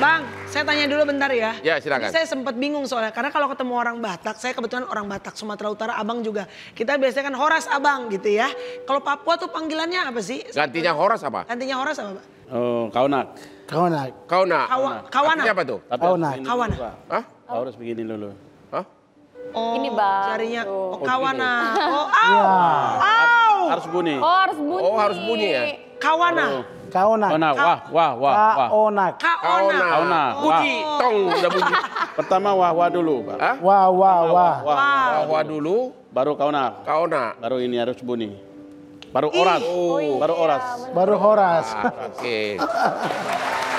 Bang, saya tanya dulu bentar ya. Ya, silakan. Jadi saya sempat bingung soalnya karena kalau ketemu orang Batak, saya kebetulan orang Batak Sumatera Utara, Abang juga. Kita biasanya kan Horas Abang gitu ya. Kalau Papua tuh panggilannya apa sih? Gantinya Horas apa? Gantinya Horas apa, Pak? Oh, Kaunak. Kaunak. Kaunak. Kaunak. Kawana. Siapa tuh? Kaunak. Kaunak. Hah? Harus begini dulu. Hah? Oh, ini bang. Carinya. oh, oh kawana. Oh, oh, oh, oh. Harus bunyi. Oh, harus oh, bunyi. Oh, harus bunyi ya. Kawana. Oh. Kau nak? Wah, wah, wah, wah. Kaona. Kaona. wah. Bunyi tong udah bunyi. Pertama wah wah dulu, Pak. Wah, wah, wah. Wah, wah dulu baru Kau Kaona. Baru ini harus bunyi. Baru oras. baru oh, iya, oras. Baru horas. Ah, oke.